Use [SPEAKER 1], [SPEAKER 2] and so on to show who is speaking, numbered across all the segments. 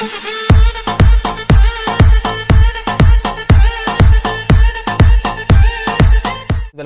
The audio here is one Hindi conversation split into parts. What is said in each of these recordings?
[SPEAKER 1] Thank you.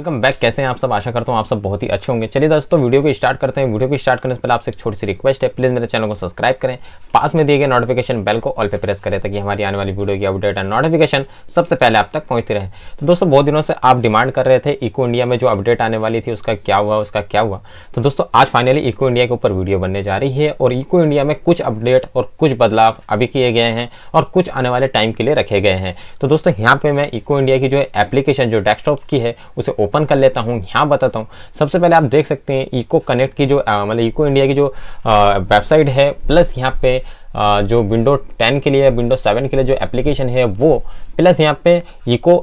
[SPEAKER 1] वेलकम बैक कैसे हैं आप सब आशा करता हूँ आप सब बहुत ही अच्छे होंगे चलिए दोस्तों वीडियो को स्टार्ट करते हैं वीडियो को स्टार्ट करने से पहले आपसे एक छोटी सी रिक्वेस्ट है प्लीज़ मेरे चैनल को सब्सक्राइब करें पास में दिए गए नोटिफिकेशन बेल को ऑल पे प्रेस करें ताकि हमारी आने वाली वीडियो की अपडेट एंड नोटिफिकेशन सबसे पहले आप तक पहुंचती रहे तो दोस्तों बहुत दिनों से आप डिमांड कर रहे थे इको इंडिया में जो अपडेट आने वाली थी उसका क्या हुआ उसका क्या हुआ तो दोस्तों आज फाइनली इको इंडिया के ऊपर वीडियो बनने जा रही है और इको इंडिया में कुछ अपडेट और कुछ बदलाव अभी किए गए हैं और कुछ आने वाले टाइम के लिए रखे गए हैं तो दोस्तों यहाँ पर मैं इको इंडिया की जो एप्लीकेशन जो डेस्कटॉप की है उसे ओपन कर लेता हूँ यहाँ बताता हूँ सबसे पहले आप देख सकते हैं इको कनेक्ट की जो मतलब इको इंडिया की जो वेबसाइट है प्लस यहाँ पे जो विंडो 10 के लिए विंडो 7 के लिए जो एप्लीकेशन है वो प्लस यहाँ पे इको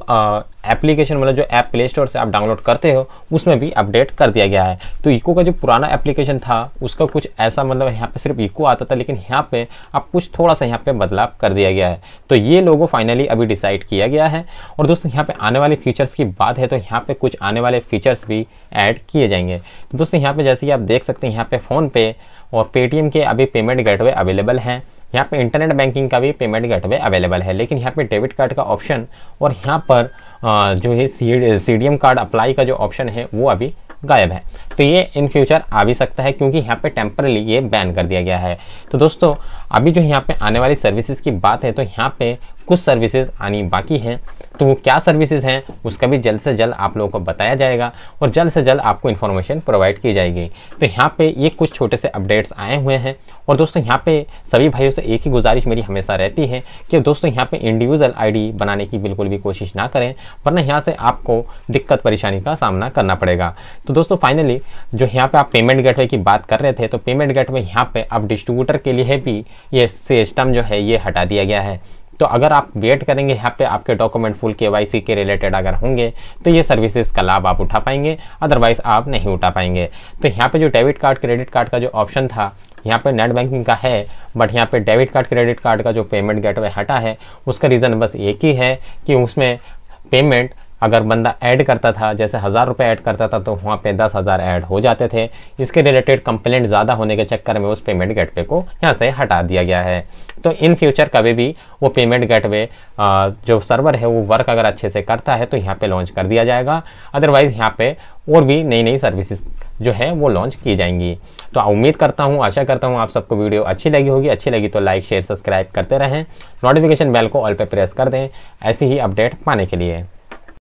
[SPEAKER 1] एप्लीकेशन मतलब जो ऐप प्ले स्टोर से आप डाउनलोड करते हो उसमें भी अपडेट कर दिया गया है तो इको का जो पुराना एप्लीकेशन था उसका कुछ ऐसा मतलब यहाँ पे सिर्फ इको आता था लेकिन यहाँ पे अब कुछ थोड़ा सा यहाँ पे बदलाव कर दिया गया है तो ये लोगों फाइनली अभी डिसाइड किया गया है और दोस्तों यहाँ पे आने वाले फीचर्स की बात है तो यहाँ पे कुछ आने वाले फीचर्स भी ऐड किए जाएंगे तो दोस्तों यहाँ पे जैसे कि आप देख सकते हैं यहाँ पे फ़ोन पे और पेटीएम के अभी पेमेंट गेटवे अवेलेबल हैं यहाँ पे इंटरनेट बैंकिंग का भी पेमेंट गेटवे अवेलेबल है लेकिन यहाँ पे डेबिट कार्ड का ऑप्शन और यहाँ पर जो है सी डी कार्ड अप्लाई का जो ऑप्शन है वो अभी गायब है तो ये इन फ्यूचर आ भी सकता है क्योंकि यहाँ पे टेम्परली ये बैन कर दिया गया है तो दोस्तों अभी जो यहाँ पे आने वाली सर्विसेज की बात है तो यहाँ पे कुछ सर्विसेज आनी बाकी हैं तो वो क्या सर्विसेज हैं उसका भी जल्द से जल्द आप लोगों को बताया जाएगा और जल्द से जल्द आपको इन्फॉर्मेशन प्रोवाइड की जाएगी तो यहाँ पे ये कुछ छोटे से अपडेट्स आए हुए हैं और दोस्तों यहाँ पे सभी भाइयों से एक ही गुजारिश मेरी हमेशा रहती है कि दोस्तों यहाँ पे इंडिविजुअल आईडी बनाने की बिल्कुल भी कोशिश ना करें वरना यहाँ से आपको दिक्कत परेशानी का सामना करना पड़ेगा तो दोस्तों फाइनली जो यहाँ पे आप पेमेंट गेटवे की बात कर रहे थे तो पेमेंट गेटवे यहाँ पे अब डिस्ट्रीब्यूटर के लिए भी ये सिस्टम जो है ये हटा दिया गया है तो अगर आप वेट करेंगे यहाँ पे आपके डॉक्यूमेंट फुल के के रिलेटेड अगर होंगे तो ये सर्विसेज का लाभ आप उठा पाएंगे अदरवाइज आप नहीं उठा पाएंगे तो यहाँ पे जो डेबिट कार्ड क्रेडिट कार्ड का जो ऑप्शन था यहाँ पे नेट बैंकिंग का है बट यहाँ पे डेबिट कार्ड क्रेडिट कार्ड का जो पेमेंट गेटवे हटा है उसका रीज़न बस एक ही है कि उसमें पेमेंट अगर बंदा ऐड करता था जैसे हज़ार रुपये ऐड करता था तो वहाँ पे दस हज़ार ऐड हो जाते थे इसके रिलेटेड कंप्लेंट ज़्यादा होने के चक्कर में उस पेमेंट गेटवे को यहाँ से हटा दिया गया है तो इन फ्यूचर कभी भी वो पेमेंट गेटवे जो सर्वर है वो वर्क अगर अच्छे से करता है तो यहाँ पर लॉन्च कर दिया जाएगा अदरवाइज़ यहाँ पर और भी नई नई सर्विसेज जो है वो लॉन्च की जाएंगी तो उम्मीद करता हूँ आशा करता हूँ आप सबको वीडियो अच्छी लगी होगी अच्छी लगी तो लाइक शेयर सब्सक्राइब करते रहें नोटिफिकेशन बेल को ऑल पे प्रेस कर दें ऐसी ही अपडेट पाने के लिए